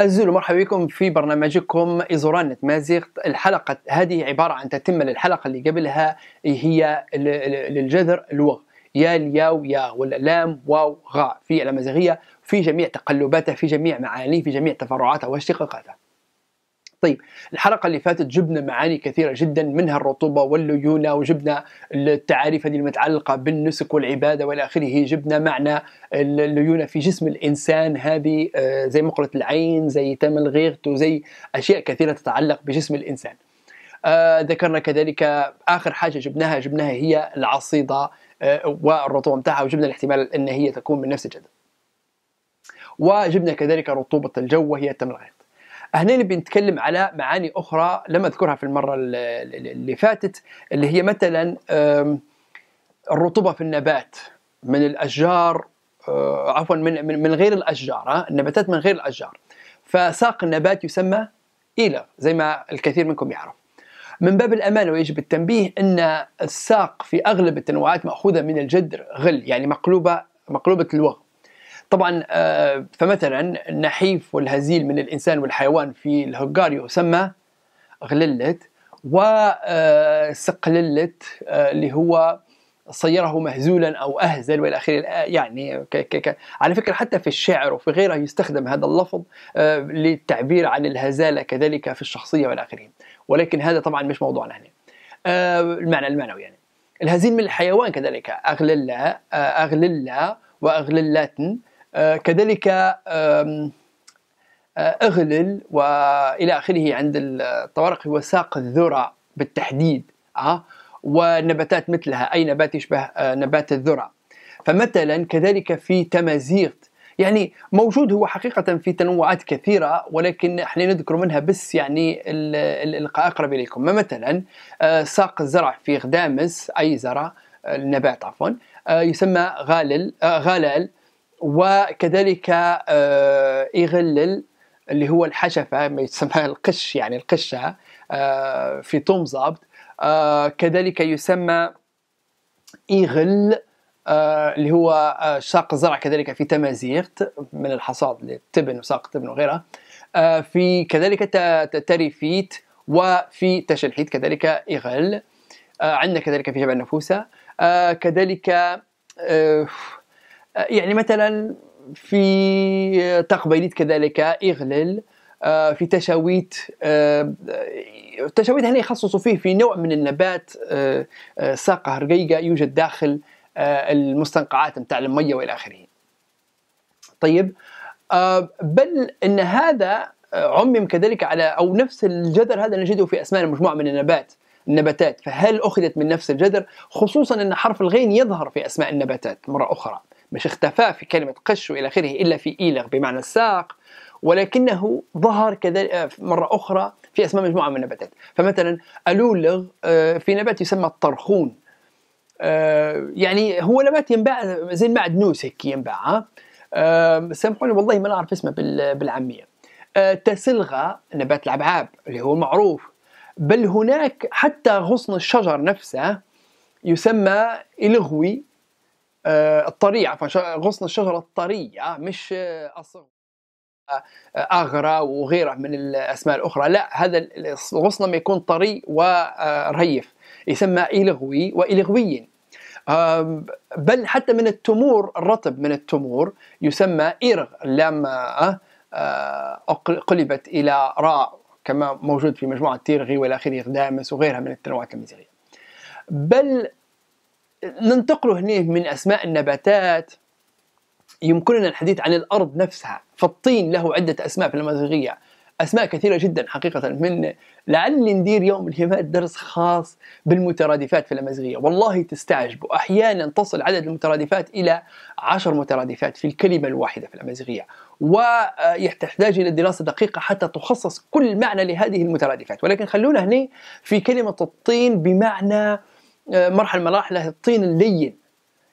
الزول مرحبا بكم في برنامجكم إزوران مازيغ الحلقة هذه عبارة عن تتمة للحلقة اللي قبلها هي للجذر الوغ يا الياو يا لام واو غا في الأمازيغية في جميع تقلباتها في جميع معانيه في جميع تفرعاتها واشتقاقاتها طيب الحلقه اللي فاتت جبنا معاني كثيره جدا منها الرطوبه والليونه وجبنا التعاريف هذه المتعلقه بالنسك والعباده والى اخره جبنا معنى الليونه في جسم الانسان هذه آه، زي مقله العين زي تم الغيغت زي اشياء كثيره تتعلق بجسم الانسان آه، ذكرنا كذلك اخر حاجه جبناها جبناها هي العصيده آه، والرطوبه متاعها وجبنا الاحتمال ان هي تكون من نفس الجدل وجبنا كذلك رطوبه الجو وهي تم الغيغت هنا نبي نتكلم على معاني اخرى لم اذكرها في المره اللي فاتت اللي هي مثلا الرطوبه في النبات من الاشجار آه، عفوا من من غير الاشجار النباتات من غير الاشجار فساق النبات يسمى إيلة زي ما الكثير منكم يعرف من باب الأمانة ويجب التنبيه أن الساق في أغلب التنوعات مأخوذة من الجدر غل يعني مقلوبة مقلوبة الوغ طبعا آه، فمثلا النحيف والهزيل من الإنسان والحيوان في الهجاري يسمى غللت وسقللت آه، آه، اللي هو صيره مهزولا او اهزل والى اخره يعني على فكره حتى في الشعر وفي غيره يستخدم هذا اللفظ للتعبير عن الهزاله كذلك في الشخصيه والى اخره ولكن هذا طبعا مش موضوعنا هنا المعنى المعنوي يعني الهزيل من الحيوان كذلك اغللا اغللا واغللاتن آه، كذلك آه، اغلل والى اخره عند الطوارق هو ساق الذره بالتحديد أه؟ ونباتات مثلها اي نبات يشبه آه، نبات الذره فمثلا كذلك في تمازيغت يعني موجود هو حقيقة في تنوعات كثيرة ولكن احنا نذكر منها بس يعني الأقرب إليكم مثلا ساق الزرع في غدامس أي زرع النبات عفوا يسمى غالل غلال وكذلك آه، يغلل اللي هو الحشفه ما يسمى القش يعني القشه آه، في توم زابد آه، كذلك يسمى إغل اللي هو شاق الزرع كذلك في تمازيغت من الحصاد للتبن وساق التبن وغيرها في كذلك تريفيت وفي تشلحيت كذلك إغل عندنا كذلك في جبل نفوسه كذلك يعني مثلا في تقبيليت كذلك إغلل آه، في تشاويت آه، التشاويت هنا يخصصوا فيه في نوع من النبات آه، ساقة رقيقة يوجد داخل المستنقعات نتاع المية وإلى آخره طيب بل أن هذا عمم كذلك على أو نفس الجذر هذا نجده في أسماء مجموعة من النبات النباتات فهل أخذت من نفس الجذر خصوصا أن حرف الغين يظهر في أسماء النباتات مرة أخرى مش اختفى في كلمة قش وإلى آخره إلا في إيلغ بمعنى الساق ولكنه ظهر كذلك آه، مرة أخرى في أسماء مجموعة من النباتات فمثلا ألولغ آه، في نبات يسمى الطرخون آه، يعني هو نبات ينباع زي المعدنوس هيك ينباع سامحوني والله ما نعرف اسمه بالعامية تسلغة نبات العبعاب اللي هو معروف بل هناك حتى غصن الشجر نفسه يسمى إلغوي آه، الطريعة عفوا غصن الشجرة الطرية مش الصغر آه، آه، اغرى وغيره من الاسماء الاخرى لا هذا الغصن لما يكون طري ورهيف يسمى إلغوي وإلغوي بل حتى من التمور الرطب من التمور يسمى إرغ لما قلبت إلى راء كما موجود في مجموعة تيرغي والى اخره دامس وغيرها من التنوعات المزيغية بل ننتقل هنا من أسماء النباتات يمكننا الحديث عن الأرض نفسها فالطين له عدة أسماء في الأمازيغية أسماء كثيرة جدا حقيقة من لعلي ندير يوم الهمات درس خاص بالمترادفات في الأمازيغية والله تستعجبوا أحيانا تصل عدد المترادفات إلى عشر مترادفات في الكلمة الواحدة في الأمازيغية ويحتاج إلى دراسة دقيقة حتى تخصص كل معنى لهذه المترادفات ولكن خلونا هنا في كلمة الطين بمعنى آه، مرحله مراحلة الطين اللين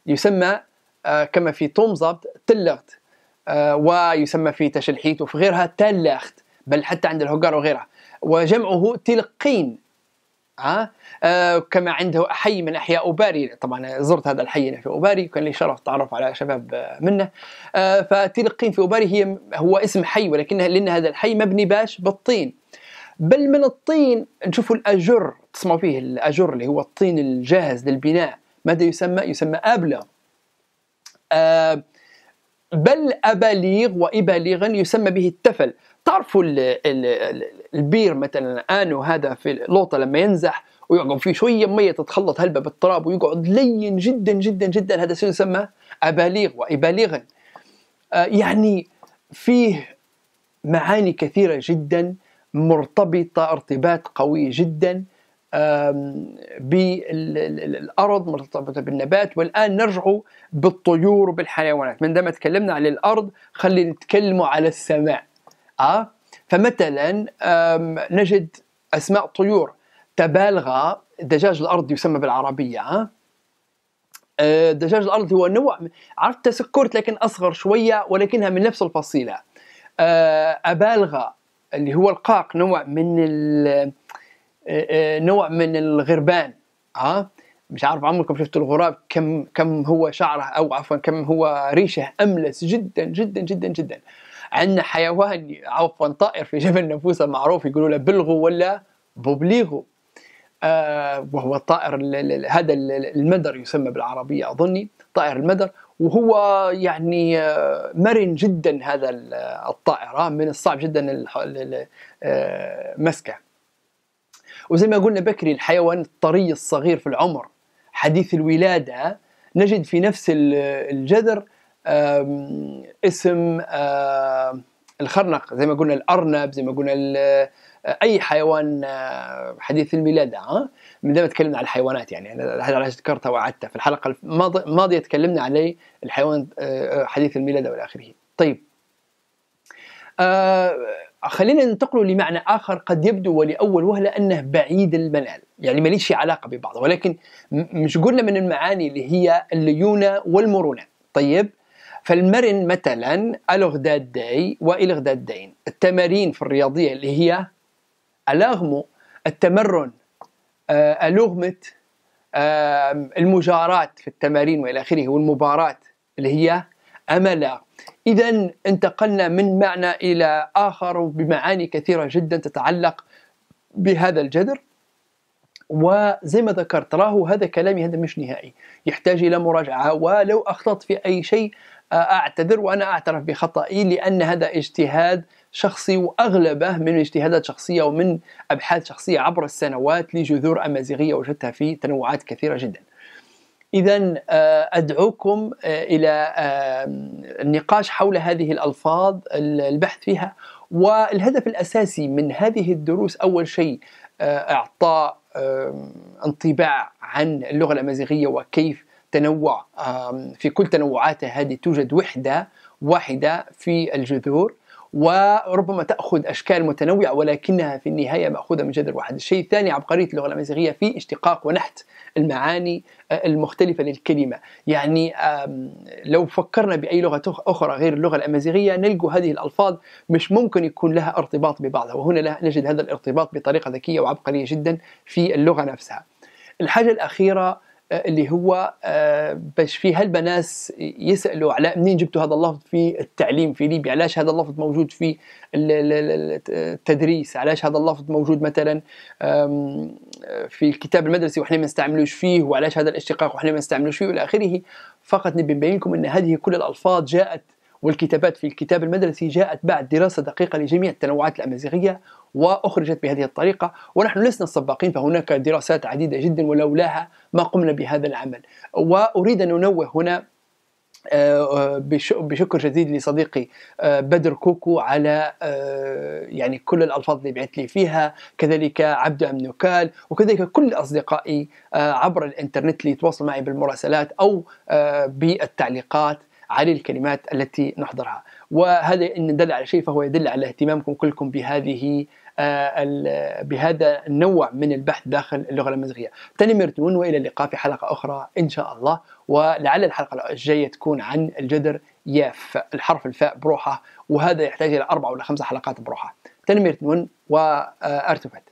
يسمى آه، كما في تومزابت تلغت آه، ويسمى في تشلحيت وفي غيرها تلغت بل حتى عند الهجار وغيرها وجمعه تلقين ها آه كما عنده حي من احياء اوباري طبعا زرت هذا الحي في اوباري كان لي شرف التعرف على شباب منه آه فتلقين في اوباري هي هو اسم حي ولكن لان هذا الحي مبني باش بالطين بل من الطين نشوفوا الاجر تسمعوا فيه الاجر اللي هو الطين الجاهز للبناء ماذا يسمى يسمى ابله آه بل اباليغ واباليغا يسمى به التفل تعرفوا البير مثلا الان هذا في لوطة لما ينزح ويقعد فيه شويه ميه تتخلط هلبه بالتراب ويقعد لين جدا جدا جدا هذا شو يسمى اباليغ واباليغا آه يعني فيه معاني كثيره جدا مرتبطه ارتباط قوي جدا بالارض مرتبطه بالنبات والان نرجع بالطيور وبالحيوانات من عندما تكلمنا على الارض خلينا نتكلموا على السماء أه؟ فمثلا نجد اسماء طيور تبالغه دجاج الارض يسمى بالعربيه آه؟ آه، دجاج الارض هو نوع عرفت تسكرت لكن اصغر شويه ولكنها من نفس الفصيله آه، أبالغة اللي هو القاق نوع من آه، آه، نوع من الغربان ها آه؟ مش عارف عمركم شفتوا الغراب كم كم هو شعره او عفوا كم هو ريشه املس جدا جدا جدا جدا عندنا حيوان عفوا طائر في جبل نفوسه معروف يقولوا له بلغو ولا بوبليغو آه وهو الطائر هذا المدر يسمى بالعربيه اظني طائر المدر وهو يعني آه، مرن جدا هذا آه، الطائره من الصعب جدا آه، مسكه وزي ما قلنا بكري الحيوان الطري الصغير في العمر حديث الولاده نجد في نفس الجذر اسم الخرنق زي ما قلنا الارنب زي ما قلنا اي حيوان آه، حديث الميلاد ها من دائما تكلمنا عن الحيوانات يعني هذا علاش ذكرته وعدته في الحلقه الماضيه تكلمنا عليه الحيوان آه، آه، حديث الميلاد والى اخره طيب آه خلينا ننتقل لمعنى آخر قد يبدو ولأول وهلة أنه بعيد المنال يعني ماليش علاقة ببعض ولكن مش قلنا من المعاني اللي هي الليونة والمرونة طيب فالمرن مثلا الغداد داي والغداد دين التمارين في الرياضية اللي هي الاغمو التمرن آه، الغمت المجارات في التمارين والى اخره والمباراة اللي هي املا اذا انتقلنا من معنى الى اخر بمعاني كثيره جدا تتعلق بهذا الجذر وزي ما ذكرت راهو هذا كلامي هذا مش نهائي يحتاج الى مراجعه ولو اخطات في اي شيء اعتذر وانا اعترف بخطئي لان هذا اجتهاد شخصي واغلبه من اجتهادات شخصيه ومن ابحاث شخصيه عبر السنوات لجذور امازيغيه وجدتها في تنوعات كثيره جدا. اذا آه، ادعوكم آه، الى آه، النقاش حول هذه الالفاظ البحث فيها والهدف الاساسي من هذه الدروس اول شيء اعطاء انطباع عن اللغة الأمازيغية وكيف تنوع في كل تنوعاتها هذه توجد وحدة واحدة في الجذور وربما تأخذ أشكال متنوعة ولكنها في النهاية مأخوذة من جذر واحد الشيء الثاني عبقرية اللغة الأمازيغية في اشتقاق ونحت المعاني آه، المختلفة للكلمة يعني لو فكرنا بأي لغة أخرى غير اللغة الأمازيغية نلقى هذه الألفاظ مش ممكن يكون لها ارتباط ببعضها وهنا نجد هذا الارتباط بطريقة ذكية وعبقرية جدا في اللغة نفسها الحاجة الأخيرة اللي هو آه، باش في هلبة ناس يسالوا على منين جبتوا هذا اللفظ في التعليم في ليبيا علاش هذا اللفظ موجود في التدريس علاش هذا اللفظ موجود مثلا في الكتاب المدرسي وحنا ما نستعملوش فيه وعلاش هذا الاشتقاق وحنا ما نستعملوش فيه والى اخره فقط نبي نبين لكم ان هذه كل الالفاظ جاءت والكتابات في الكتاب المدرسي جاءت بعد دراسة دقيقة لجميع التنوعات الأمازيغية وأخرجت بهذه الطريقة ونحن لسنا السباقين فهناك دراسات عديدة جدا ولولاها ما قمنا بهذا العمل وأريد أن أنوه هنا آه، آه، بشكر جديد لصديقي آه، بدر كوكو على يعني كل الالفاظ اللي بعث لي فيها كذلك عبد ام نوكال وكذلك كل اصدقائي عبر الانترنت اللي يتواصل معي بالمراسلات او بالتعليقات على الكلمات التي نحضرها وهذا إن دل على شيء فهو يدل على اهتمامكم كلكم بهذه آه، بهذا النوع من البحث داخل اللغة الأمازيغية تنمير تون وإلى اللقاء في حلقة أخرى إن شاء الله ولعل الحلقة الجاية تكون عن الجذر ياف الحرف الفاء بروحه وهذا يحتاج إلى أربع ولا خمسة حلقات بروحه تنمير تون وأرتفت